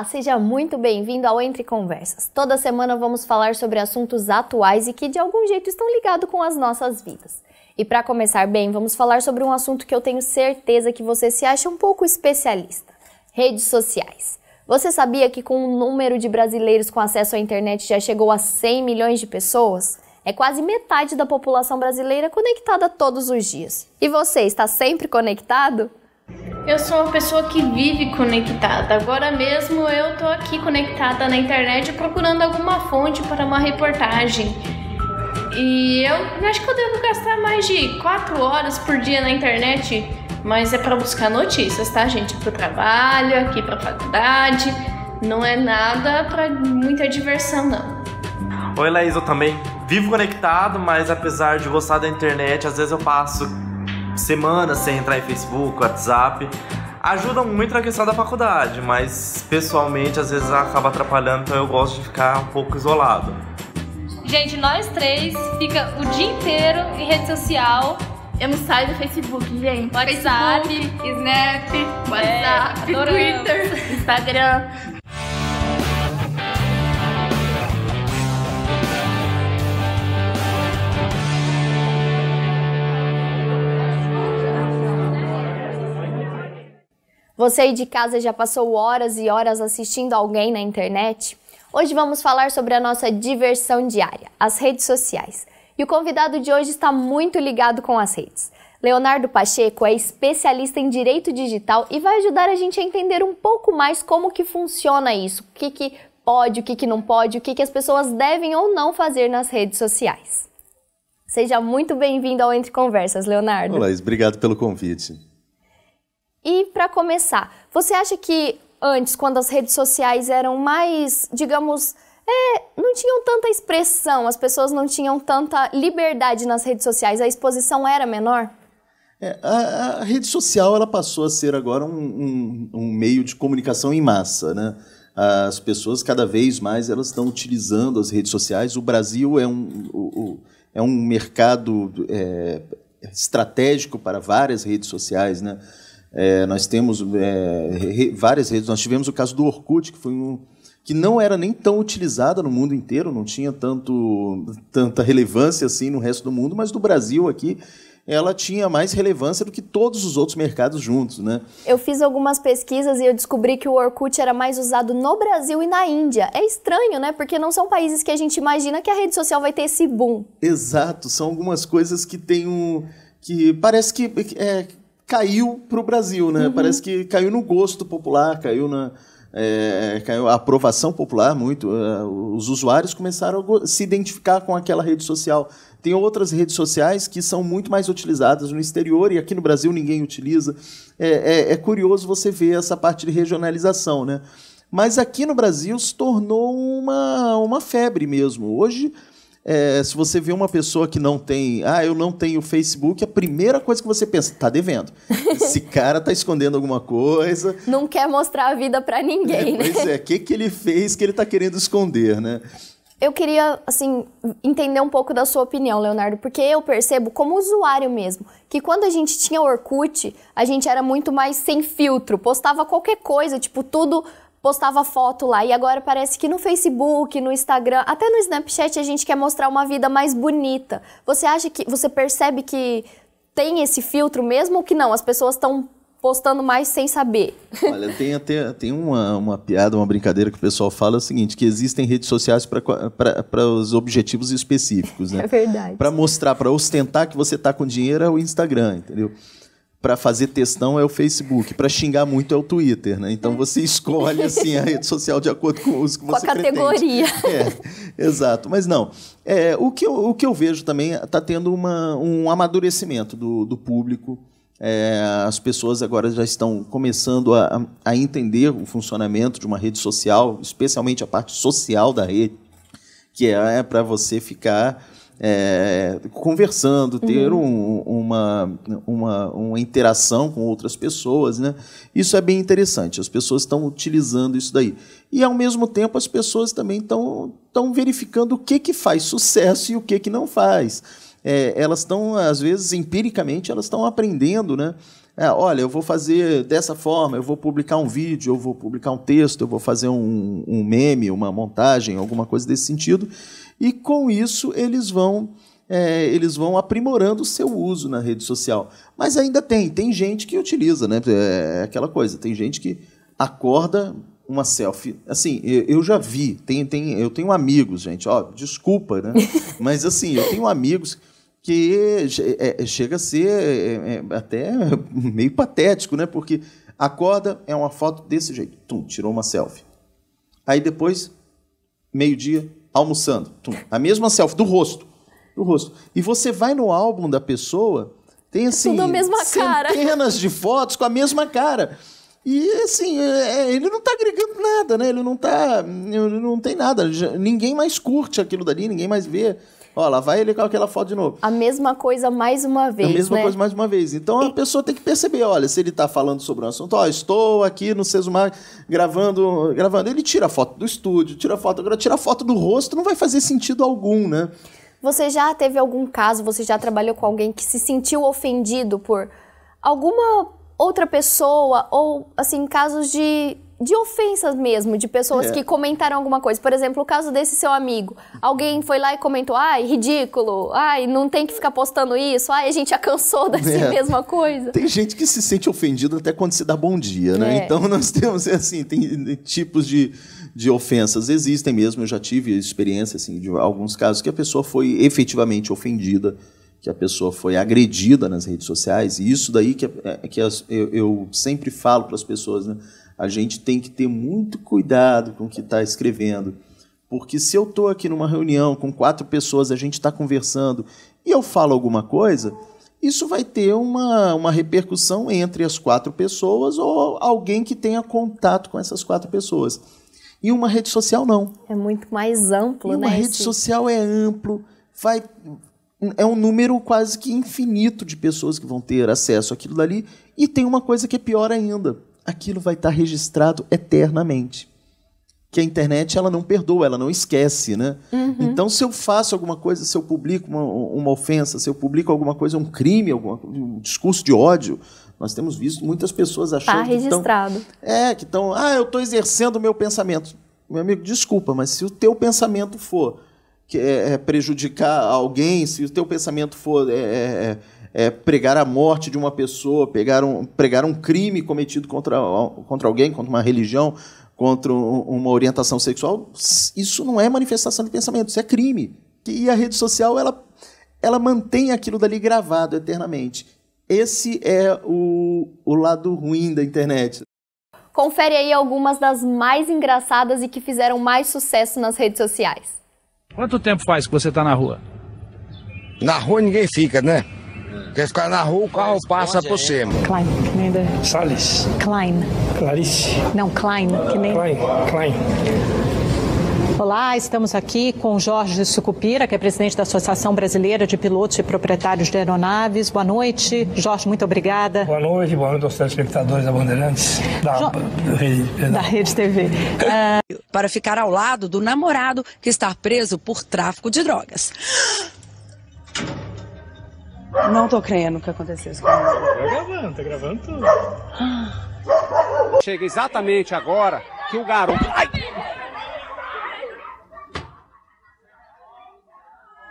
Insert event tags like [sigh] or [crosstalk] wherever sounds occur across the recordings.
Olá, seja muito bem-vindo ao Entre Conversas. Toda semana vamos falar sobre assuntos atuais e que de algum jeito estão ligados com as nossas vidas. E para começar bem, vamos falar sobre um assunto que eu tenho certeza que você se acha um pouco especialista: redes sociais. Você sabia que com o número de brasileiros com acesso à internet já chegou a 100 milhões de pessoas? É quase metade da população brasileira conectada todos os dias. E você está sempre conectado? Eu sou uma pessoa que vive conectada. Agora mesmo eu tô aqui conectada na internet procurando alguma fonte para uma reportagem. E eu acho que eu devo gastar mais de 4 horas por dia na internet, mas é para buscar notícias, tá, gente? Pro trabalho, aqui pra faculdade. Não é nada para muita diversão, não. Oi, Laís, eu também vivo conectado, mas apesar de gostar da internet, às vezes eu passo semanas sem entrar em Facebook, WhatsApp. Ajudam muito na questão da faculdade, mas pessoalmente às vezes acaba atrapalhando, então eu gosto de ficar um pouco isolado. Gente, nós três fica o dia inteiro em rede social. Eu não saio do Facebook, gente. WhatsApp, Facebook, Snap, é, WhatsApp, é, Twitter, Instagram. Você aí de casa já passou horas e horas assistindo alguém na internet? Hoje vamos falar sobre a nossa diversão diária, as redes sociais. E o convidado de hoje está muito ligado com as redes. Leonardo Pacheco é especialista em direito digital e vai ajudar a gente a entender um pouco mais como que funciona isso, o que, que pode, o que, que não pode, o que, que as pessoas devem ou não fazer nas redes sociais. Seja muito bem-vindo ao Entre Conversas, Leonardo. Olá, obrigado pelo convite. E para começar, você acha que antes, quando as redes sociais eram mais, digamos, é, não tinham tanta expressão, as pessoas não tinham tanta liberdade nas redes sociais, a exposição era menor? É, a, a, rede social ela passou a ser agora um, um, um, meio de comunicação em massa, né? As pessoas cada vez mais elas estão utilizando as redes sociais. O Brasil é um, o, o, é um mercado é, estratégico para várias redes sociais, né? É, nós temos é, re, várias redes. Nós tivemos o caso do Orkut, que foi um que não era nem tão utilizada no mundo inteiro, não tinha tanto, tanta relevância assim no resto do mundo, mas do Brasil aqui ela tinha mais relevância do que todos os outros mercados juntos, né? Eu fiz algumas pesquisas e eu descobri que o Orkut era mais usado no Brasil e na Índia. É estranho, né? Porque não são países que a gente imagina que a rede social vai ter esse boom. Exato, são algumas coisas que tem um que parece que é, caiu para o Brasil, né? Uhum. Parece que caiu no gosto popular, caiu na é, é caiu a aprovação popular muito. Uh, os usuários começaram a se identificar com aquela rede social. Tem outras redes sociais que são muito mais utilizadas no exterior e aqui no Brasil ninguém utiliza. É, é, é curioso você ver essa parte de regionalização, né? Mas aqui no Brasil se tornou uma, uma febre mesmo. Hoje é, se você vê uma pessoa que não tem, ah, eu não tenho Facebook, a primeira coisa que você pensa, tá devendo. Esse [laughs] cara tá escondendo alguma coisa. Não quer mostrar a vida para ninguém, é, né? Pois é, o que, que ele fez que ele tá querendo esconder, né? Eu queria, assim, entender um pouco da sua opinião, Leonardo, porque eu percebo, como usuário mesmo, que quando a gente tinha Orkut, a gente era muito mais sem filtro, postava qualquer coisa, tipo, tudo postava foto lá e agora parece que no Facebook, no Instagram, até no Snapchat a gente quer mostrar uma vida mais bonita. Você acha que você percebe que tem esse filtro mesmo ou que não? As pessoas estão postando mais sem saber. [laughs] Olha, tem até tem uma, uma piada, uma brincadeira que o pessoal fala é o seguinte, que existem redes sociais para os objetivos específicos, né? É verdade. Para mostrar, para ostentar que você está com dinheiro é o Instagram, entendeu? para fazer textão é o Facebook, para xingar muito é o Twitter, né? Então você [laughs] escolhe assim a rede social de acordo com o uso que com você a categoria. É, exato. Mas não, é, o, que eu, o que eu vejo também está tendo uma, um amadurecimento do, do público. É, as pessoas agora já estão começando a, a entender o funcionamento de uma rede social, especialmente a parte social da rede, que é, é para você ficar é, conversando, ter uhum. um, uma, uma, uma interação com outras pessoas. Né? Isso é bem interessante, as pessoas estão utilizando isso daí. E, ao mesmo tempo, as pessoas também estão verificando o que, que faz sucesso e o que, que não faz. É, elas estão, às vezes, empiricamente, elas estão aprendendo, né? É, olha, eu vou fazer dessa forma, eu vou publicar um vídeo, eu vou publicar um texto, eu vou fazer um, um meme, uma montagem, alguma coisa desse sentido e com isso eles vão é, eles vão aprimorando o seu uso na rede social. Mas ainda tem, tem gente que utiliza, né? É, é aquela coisa, tem gente que acorda uma selfie. Assim, eu já vi, tem, tem, eu tenho amigos, gente, ó, desculpa, né? [laughs] Mas assim, eu tenho amigos que é, chega a ser é, é, é, até meio patético, né? Porque acorda, é uma foto desse jeito, tum, tirou uma selfie. Aí depois, meio-dia, almoçando. Tum. A mesma selfie do rosto. Do rosto. E você vai no álbum da pessoa, tem assim. Tudo a assim, mesma centenas cara. Centenas de fotos com a mesma cara. E assim, é, é, ele não tá agregando nada, né? Ele não tá. Ele não tem nada. Ninguém mais curte aquilo dali, ninguém mais vê. Ó, lá vai ele com aquela foto de novo. A mesma coisa mais uma é vez. A mesma né? coisa mais uma vez. Então a pessoa tem que perceber, olha, se ele tá falando sobre um assunto, ó, estou aqui no Sesumar gravando. gravando. Ele tira a foto do estúdio, tira a foto. Agora tira a foto do rosto, não vai fazer sentido algum, né? Você já teve algum caso, você já trabalhou com alguém que se sentiu ofendido por alguma outra pessoa ou, assim, casos de de ofensas mesmo, de pessoas é. que comentaram alguma coisa. Por exemplo, o caso desse seu amigo. Alguém foi lá e comentou: ai, ridículo, ai, não tem que ficar postando isso, ai, a gente já cansou [laughs] dessa é. mesma coisa. Tem gente que se sente ofendida até quando se dá bom dia, né? É. Então [laughs] nós temos, é assim, tem né, tipos de, de ofensas. Existem mesmo, eu já tive experiência, assim, de alguns casos que a pessoa foi efetivamente ofendida que a pessoa foi agredida nas redes sociais, e isso daí que, é, é, é que as, eu, eu, sempre falo para as pessoas, né? a gente tem que ter muito cuidado com o que está escrevendo, porque se eu estou aqui numa reunião com quatro pessoas, a gente está conversando, e eu falo alguma coisa, isso vai ter uma, uma repercussão entre as quatro pessoas ou alguém que tenha contato com essas quatro pessoas. E uma rede social não. É muito mais amplo, e uma né? Uma rede esse... social é amplo, vai, é um número quase que infinito de pessoas que vão ter acesso àquilo dali. E tem uma coisa que é pior ainda: aquilo vai estar registrado eternamente. Que a internet ela não perdoa, ela não esquece, né? Uhum. Então, se eu faço alguma coisa, se eu publico uma, uma ofensa, se eu publico alguma coisa, um crime, alguma, um discurso de ódio, nós temos visto muitas pessoas tá achando tá registrado. que É, que estão. Ah, eu estou exercendo o meu pensamento. Meu amigo, desculpa, mas se o teu pensamento for é, é, prejudicar alguém, se o teu pensamento for é é, é, é, pregar a morte de uma pessoa, pegar um, pregar um crime cometido contra, contra alguém, contra uma religião, contra uma orientação sexual, isso não é manifestação de pensamento, isso é crime. E a rede social ela, ela mantém aquilo dali gravado eternamente. Esse é o, o lado ruim da internet. Confere aí algumas das mais engraçadas e que fizeram mais sucesso nas redes sociais. Quanto tempo faz que você está na rua? Na rua ninguém fica, né? É. Quer ficar na rua, o carro passa é. por cima. Klein, que nem da... Salles. Klein. Clarice. Não, Klein, que nem... Klein, Klein. Olá, ah, estamos aqui com Jorge Sucupira, que é presidente da Associação Brasileira de Pilotos e Proprietários de Aeronaves. Boa noite. Jorge, muito obrigada. Boa noite, boa noite aos telespectadores da Bandeirantes, da, jo... Rede, né? da Rede TV. uh... [laughs] Ah, para ficar ao lado do namorado que está preso por tráfico de drogas. Não tô crendo o que aconteceu isso comigo. Tá gravando, tá gravando tudo. Ah. Chega exatamente agora que o garoto. Ai!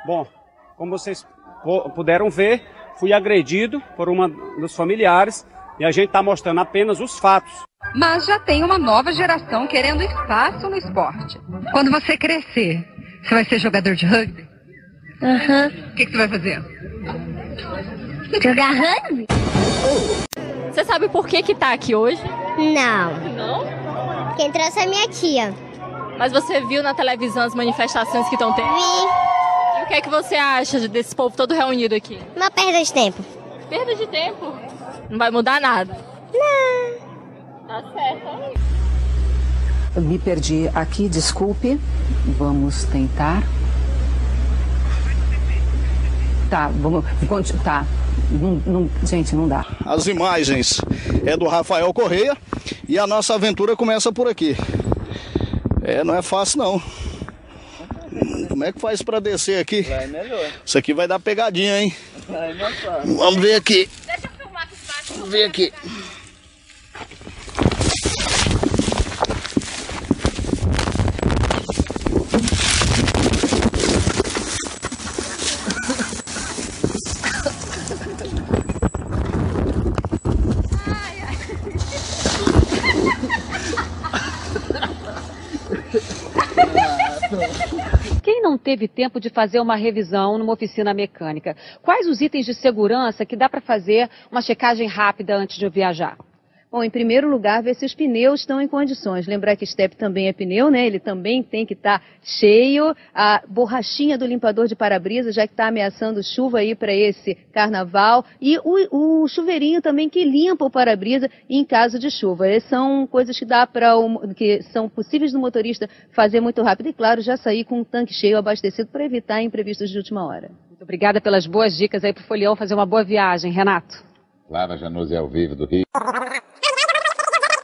Bom, como vocês puderam ver, fui agredido por uma dos familiares e a gente está mostrando apenas os fatos. Mas já tem uma nova geração querendo espaço no esporte. Quando você crescer, você vai ser jogador de rugby? Aham. Uhum. O que, que você vai fazer? Jogar rugby? Você sabe por que que tá aqui hoje? Não. Não? Quem trouxe é minha tia. Mas você viu na televisão as manifestações que estão tendo? Vi que é que você acha desse povo todo reunido aqui? Uma perda de tempo. Perda de tempo? Não vai mudar nada? Não. Tá certo. É me perdi aqui, desculpe. Vamos tentar. Tá, vamos. Tá. Não, não, gente, não dá. As imagens é do Rafael Correia e a nossa aventura começa por aqui. É, não é fácil não. Como é que faz pra descer aqui? Vai é melhor. Isso aqui vai dar pegadinha, hein? Vai é melhor. Vamos ver aqui. Deixa eu filmar aqui embaixo. Vamos ver aqui. teve tempo de fazer uma revisão numa oficina mecânica. Quais os itens de segurança que dá para fazer uma checagem rápida antes de viajar? Bom, em primeiro lugar, ver se os pneus estão em condições. Lembrar que step também é pneu, né? Ele também tem que estar tá cheio. A borrachinha do limpador de para-brisa, já que está ameaçando chuva aí para esse carnaval. E o, o, chuveirinho também que limpa o para-brisa em caso de chuva. Essas são coisas que dá para que são possíveis do motorista fazer muito rápido. E claro, já sair com o tanque cheio abastecido para evitar imprevistos de última hora. Muito obrigada pelas boas dicas aí para o Folião fazer uma boa viagem, Renato. Clara Januzzi ao vivo do Rio.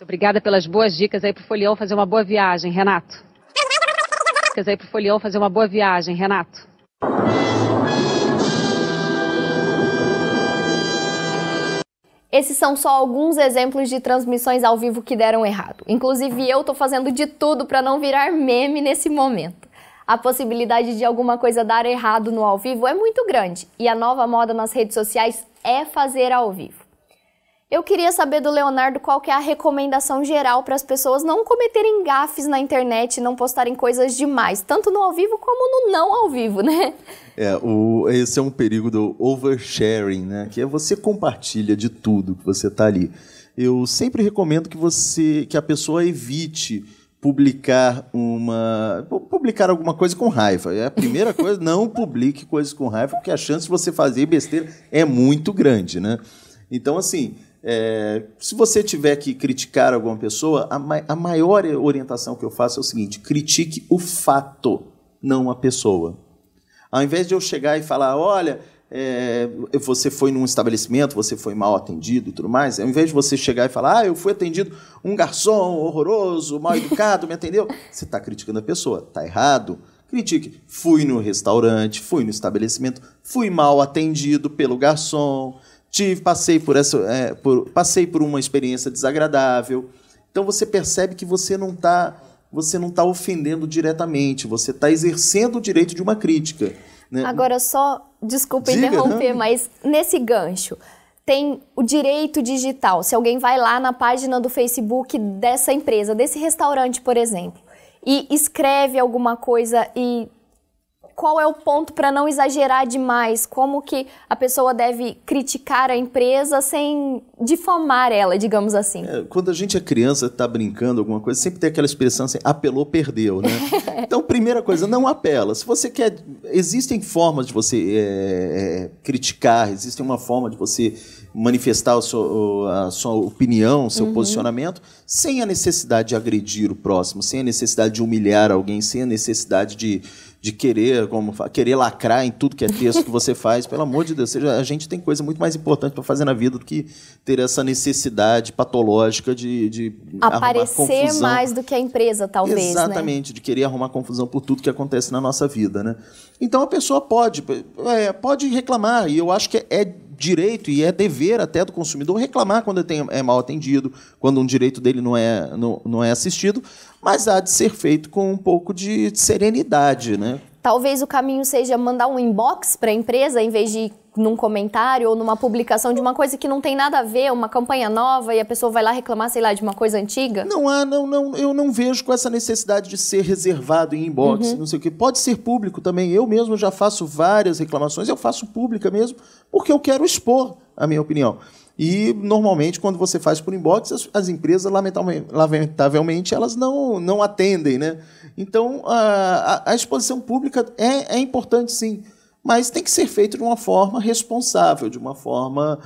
Obrigada pelas boas dicas aí pro Folião fazer uma boa viagem, Renato. Dicas aí pro Folião fazer uma boa viagem, Renato. Esses são só alguns exemplos de transmissões ao vivo que deram errado. Inclusive eu tô fazendo de tudo para não virar meme nesse momento. A possibilidade de alguma coisa dar errado no ao vivo é muito grande e a nova moda nas redes sociais é fazer ao vivo. Eu queria saber do Leonardo qual que é a recomendação geral para as pessoas não cometerem gafes na internet, não postarem coisas demais, tanto no ao vivo como no não ao vivo, né? É, o, esse é um perigo do oversharing, né? Que é você compartilha de tudo que você está ali. Eu sempre recomendo que você, que a pessoa evite publicar uma publicar alguma coisa com raiva. É a primeira [laughs] coisa, não publique coisas com raiva, porque a chance de você fazer besteira é muito grande, né? Então assim, é, se você tiver que criticar alguma pessoa, a, ma a maior orientação que eu faço é o seguinte: critique o fato, não a pessoa. Ao invés de eu chegar e falar, olha, é, você foi num estabelecimento, você foi mal atendido e tudo mais, ao invés de você chegar e falar, ah, eu fui atendido, um garçom horroroso, mal educado, me atendeu, você está criticando a pessoa, está errado. Critique. Fui no restaurante, fui no estabelecimento, fui mal atendido pelo garçom tive, passei por essa, é, por, passei por uma experiência desagradável. Então você percebe que você não está você não tá ofendendo diretamente, você está exercendo o direito de uma crítica. Né? Agora só, desculpa Diga, interromper, não. mas nesse gancho tem o direito digital. Se alguém vai lá na página do Facebook dessa empresa, desse restaurante, por exemplo, e escreve alguma coisa e qual é o ponto para não exagerar demais? Como que a pessoa deve criticar a empresa sem difamar ela, digamos assim? É, quando a gente é criança, está brincando alguma coisa, sempre tem aquela expressão assim, apelou, perdeu, né? [laughs] então, primeira coisa, não apela. Se você quer... Existem formas de você é, é criticar, existe uma forma de você manifestar a sua, a sua opinião, seu uhum. posicionamento, sem a necessidade de agredir o próximo, sem a necessidade de humilhar alguém, sem a necessidade de de querer, como querer lacrar em tudo que é texto que você faz. Pelo amor de Deus, seja, a gente tem coisa muito mais importante para fazer na vida do que ter essa necessidade patológica de, de aparecer mais do que a empresa, talvez. Né? Exatamente, né? de querer arrumar confusão por tudo que acontece na nossa vida, né? Então a pessoa pode, é, pode reclamar e eu acho que é, é direito e é dever até do consumidor reclamar quando tem, é mal atendido, quando um direito dele não é, não, não é assistido, mas há de ser feito com um pouco de serenidade, né? talvez o caminho seja mandar um inbox para a empresa em vez de num comentário ou numa publicação de uma coisa que não tem nada a ver, uma campanha nova e a pessoa vai lá reclamar, sei lá, de uma coisa antiga? Não há, não, não, eu não vejo com essa necessidade de ser reservado em inbox, uhum. não sei o quê. Pode ser público também. Eu mesmo já faço várias reclamações, eu faço pública mesmo, porque eu quero expor a minha opinião. E normalmente quando você faz por inbox, as, as empresas lamentavelmente elas não, não atendem, né? Então a, a, a exposição pública é, é importante sim, mas tem que ser feito de uma forma responsável, de uma forma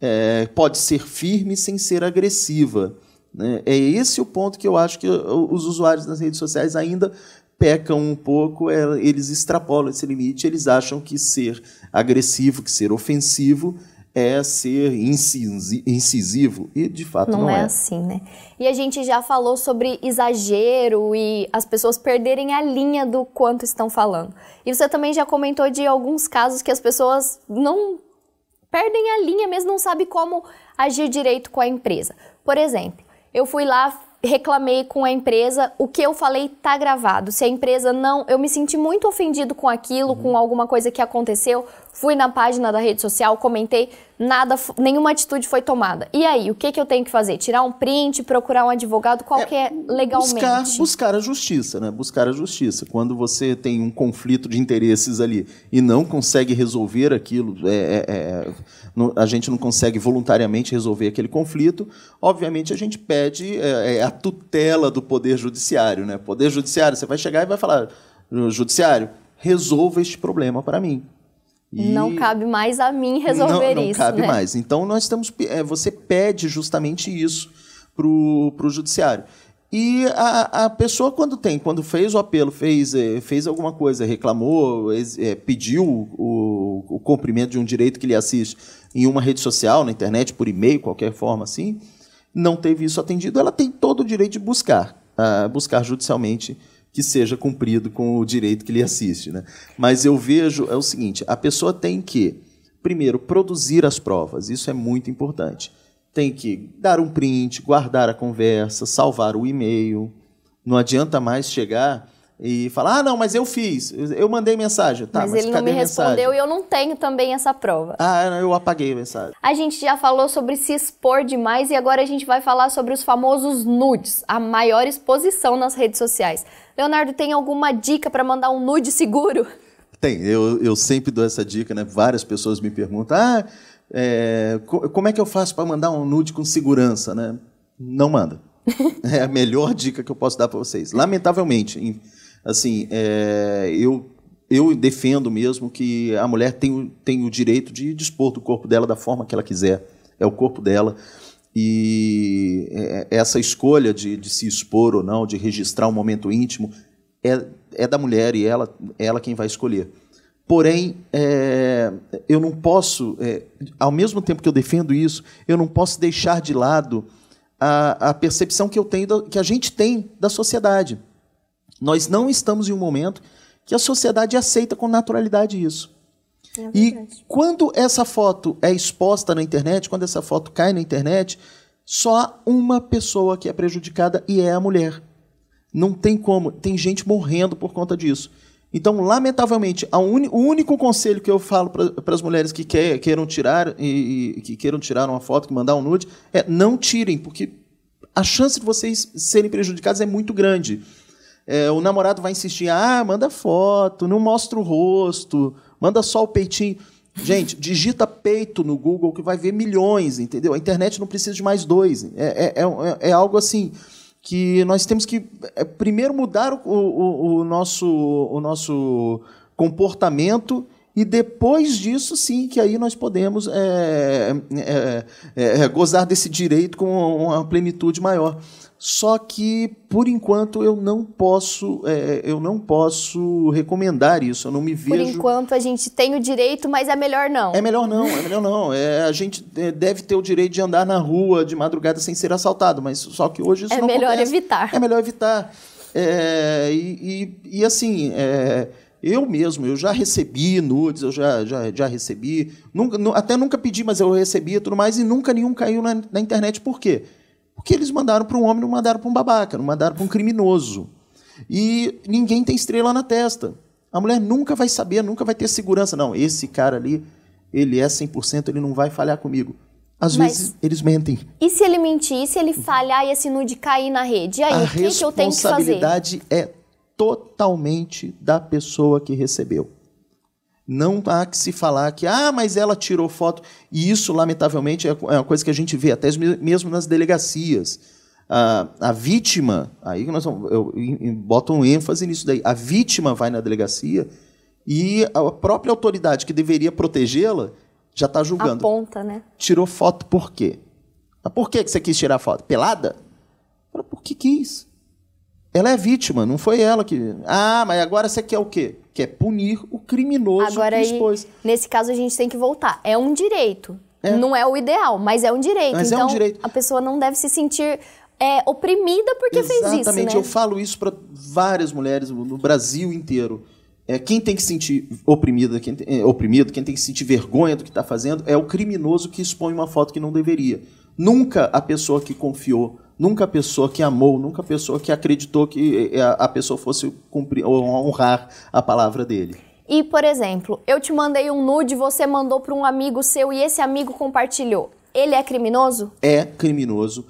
é, pode ser firme sem ser agressiva. Né? É esse o ponto que eu acho que os usuários das redes sociais ainda pecam um pouco, é, eles extrapolam esse limite, eles acham que ser agressivo, que ser ofensivo é ser incisivo. E de fato não, não é. é assim, né? E a gente já falou sobre exagero e as pessoas perderem a linha do quanto estão falando. E você também já comentou de alguns casos que as pessoas não perdem a linha, mesmo não sabe como agir direito com a empresa. Por exemplo, eu fui lá reclamei com a empresa, o que eu falei tá gravado. Se a empresa não, eu me senti muito ofendido com aquilo, uhum. com alguma coisa que aconteceu, fui na página da rede social, comentei, nada, nenhuma atitude foi tomada. E aí, o que, que eu tenho que fazer? Tirar um print, procurar um advogado, qual é, que é legalmente? Buscar, buscar a justiça, né? Buscar a justiça. Quando você tem um conflito de interesses ali e não consegue resolver aquilo, é, é, é não, a gente não consegue voluntariamente resolver aquele conflito, obviamente a gente pede é, é, a tutela do Poder Judiciário, né? Poder Judiciário, você vai chegar e vai falar, Judiciário, resolva este problema para mim não cabe mais a mim resolver não, não isso. Não cabe né? mais. Então nós estamos. É, você pede justamente isso para o judiciário. E a, a pessoa, quando tem, quando fez o apelo, fez, eh, fez alguma coisa, reclamou, é, pediu o, o cumprimento de um direito que lhe assiste em uma rede social, na internet, por e-mail, qualquer forma assim, não teve isso atendido, ela tem todo o direito de buscar, uh, buscar judicialmente que seja cumprido com o direito que lhe assiste. Né? Mas eu vejo é o seguinte: a pessoa tem que, primeiro, produzir as provas, isso é muito importante. Tem que dar um print, guardar a conversa, salvar o e-mail. Não adianta mais chegar e falar, ah, não, mas eu fiz, eu mandei mensagem. Tá, mas, mas ele não me respondeu e eu não tenho também essa prova. Ah, eu apaguei a mensagem. A gente já falou sobre se expor demais e agora a gente vai falar sobre os famosos nudes, a maior exposição nas redes sociais. Leonardo, tem alguma dica para mandar um nude seguro? Tem, eu, eu sempre dou essa dica, né? Várias pessoas me perguntam, ah, é, como é que eu faço para mandar um nude com segurança, né? Não manda. [laughs] é a melhor dica que eu posso dar para vocês. Lamentavelmente, em assim, é, eu eu defendo mesmo que a mulher tem, tem o direito de dispor do corpo dela da forma que ela quiser. É o corpo dela. E é, essa escolha de, de se expor ou não, de registrar um momento íntimo, é, é da mulher e ela, ela quem vai escolher. Porém, é, eu não posso, é, ao mesmo tempo que eu defendo isso, eu não posso deixar de lado a, a percepção que eu tenho, da, que a gente tem da sociedade. Nós não estamos em um momento que a sociedade aceita com naturalidade isso. É e quando essa foto é exposta na internet, quando essa foto cai na internet, só há uma pessoa que é prejudicada e é a mulher. Não tem como, tem gente morrendo por conta disso. Então, lamentavelmente, un... o único conselho que eu falo para as mulheres que quer, queiram tirar e, e, que queiram tirar uma foto, que mandar um nude, é não tirem, porque a chance de vocês serem prejudicadas é muito grande. É, o namorado vai insistir: ah, manda foto, não mostra o rosto, manda só o peitinho. Gente, [laughs] digita peito no Google que vai ver milhões, entendeu? A internet não precisa de mais dois. É, é, é, é, é algo assim que nós temos que é, primeiro mudar o, o, o, nosso, o nosso comportamento e depois disso sim que aí nós podemos é, é, é, gozar desse direito com uma plenitude maior. Só que, por enquanto, eu não posso, é, eu não posso recomendar isso. Eu não me vejo. Por enquanto, a gente tem o direito, mas é melhor não. É melhor não, é melhor não. É, a gente é, deve ter o direito de andar na rua de madrugada sem ser assaltado, mas só que hoje isso é não acontece. melhor evitar. É melhor evitar. É, e, e, e, assim. É, eu mesmo, eu já recebi nudes, eu já, já, já recebi. Nunca, até nunca pedi, mas eu recebi e tudo mais, e nunca nenhum caiu na, na internet. Por quê? Porque eles mandaram para um homem, não mandaram para um babaca, não mandaram para um criminoso. E ninguém tem estrela na testa. A mulher nunca vai saber, nunca vai ter segurança. Não, esse cara ali, ele é 100%, ele não vai falhar comigo. Às Mas, vezes eles mentem. E se ele mentir, e se ele falhar e esse nude cair na rede? E aí, o que, que eu tenho que fazer? A responsabilidade é totalmente da pessoa que recebeu. Não há que se falar que, ah, mas ela tirou foto. E isso, lamentavelmente, é, é uma coisa que a gente vê até mesmo nas delegacias. A, a vítima, aí nós vamos, eu, eu, eu, boto um ênfase nisso daí. A vítima vai na delegacia e a própria autoridade que deveria protegê-la já está julgando. Aponta, né? Tirou foto por quê? Mas por que, que você quis tirar foto? Pelada? por que quis? Ela é vítima, não foi ela que. Ah, mas agora você quer o quê? que é punir o criminoso Agora, que expôs. Aí, nesse caso, a gente tem que voltar. É um direito. É. Não é o ideal, mas é um direito. Mas então, é um então, direito. a pessoa não deve se sentir é, oprimida porque Exatamente. fez isso. Exatamente, né? eu falo isso para várias mulheres no Brasil inteiro. É, quem tem que se sentir oprimida, quem tem, é, oprimido, quem tem que sentir vergonha do que está fazendo, é o criminoso que expõe uma foto que não deveria. Nunca a pessoa que confiou Nunca a pessoa que amou, nunca a pessoa que acreditou que eh, eh, a pessoa fosse cumprir ou honrar a palavra dele. E, por exemplo, eu te mandei um nude, você mandou para um amigo seu e esse amigo compartilhou. Ele é criminoso? É criminoso.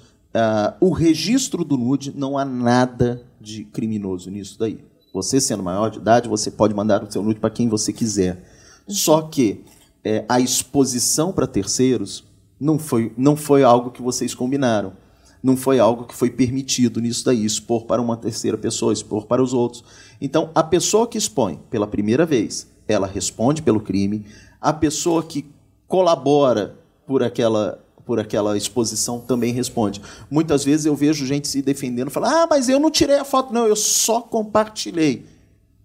Uh, o registro do nude não há nada de criminoso nisso daí. Você sendo maior de idade, você pode mandar o seu nude para quem você quiser. Só que é, a exposição para terceiros não foi, não foi algo que vocês combinaram não foi algo que foi permitido nisso daí, expor para uma terceira pessoa, expor para os outros. Então, a pessoa que expõe pela primeira vez, ela responde pelo crime, a pessoa que colabora por aquela por aquela exposição também responde. Muitas vezes eu vejo gente se defendendo, falando "Ah, mas eu não tirei a foto, não, eu só compartilhei".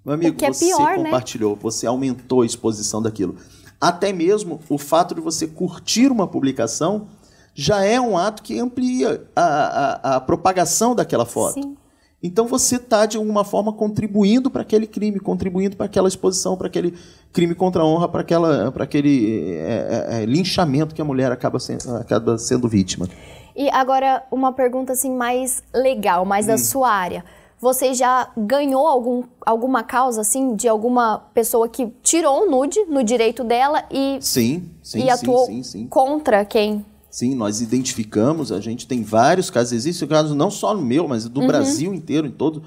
Meu amigo, é você pior, né? compartilhou, né? você aumentou a exposição daquilo. Até mesmo o fato de você curtir uma publicação já é um ato que amplia a, a, a propagação daquela foto. Sim. Então você está, de alguma forma, contribuindo para aquele crime, contribuindo para aquela exposição, para aquele crime contra a honra, para, aquela, para aquele é, é, é, linchamento que a mulher acaba, acaba sendo vítima. E agora, uma pergunta assim mais legal, mais Sim. da hum. sua área. Você já ganhou algum, alguma causa assim de alguma pessoa que tirou um nude no direito dela e, sim, sim, e atuou sim, contra quem Sim, nós identificamos, a gente tem vários casos, existem casos não só no meu, mas do uhum. Brasil inteiro, em todo,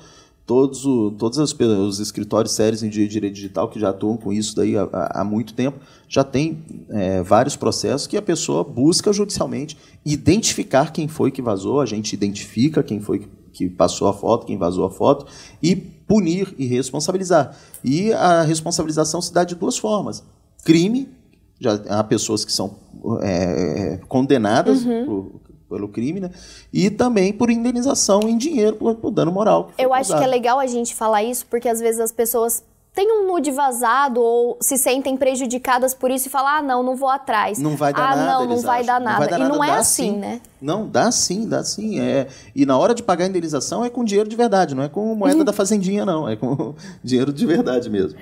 todos o, todos os escritórios sérios em direito digital que já atuam com isso daí há, há muito tempo, já tem é, vários processos que a pessoa busca judicialmente identificar quem foi que vazou, a gente identifica quem foi que, que passou a foto, quem vazou a foto, e punir e responsabilizar. E a responsabilização se dá de duas formas: crime já há pessoas que são é, condenadas uhum. por, pelo crime, né? E também por indenização em dinheiro por, por dano moral. Eu acho que é legal a gente falar isso, porque às vezes as pessoas têm um nude vazado ou se sentem prejudicadas por isso e falam, ah, não, não vou atrás. Não vai dar ah, nada. Ah, não, não vai, dar nada. não vai dar nada. E não é assim, sim. né? Não, dá sim, dá sim. É, e na hora de pagar a indenização é com dinheiro de verdade, não é com moeda [laughs] da fazendinha, não. É com [laughs] dinheiro de verdade mesmo.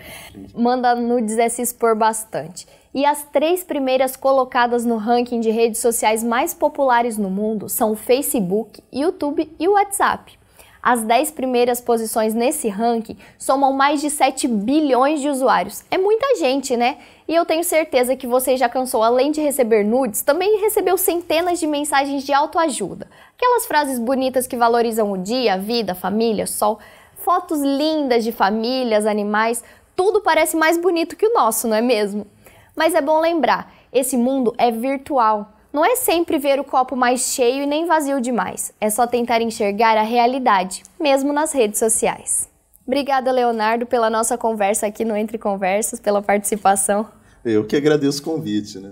Manda nudes é se expor bastante e as três primeiras colocadas no ranking de redes sociais mais populares no mundo são o Facebook, YouTube e o WhatsApp. As dez primeiras posições nesse ranking somam mais de 7 bilhões de usuários. É muita gente, né? E eu tenho certeza que você já cansou, além de receber nudes, também recebeu centenas de mensagens de autoajuda. Aquelas frases bonitas que valorizam o dia, a vida, a família, sol, fotos lindas de famílias, animais, tudo parece mais bonito que o nosso, não é mesmo? Mas é bom lembrar, esse mundo é virtual. Não é sempre ver o copo mais cheio e nem vazio demais. É só tentar enxergar a realidade, mesmo nas redes sociais. Obrigada, Leonardo, pela nossa conversa aqui no Entre Conversas, pela participação. Eu que agradeço o convite, né?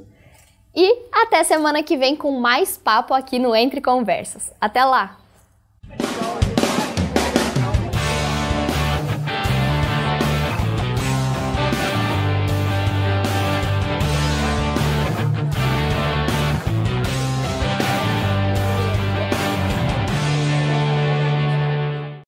E até semana que vem com mais papo aqui no Entre Conversas. Até lá!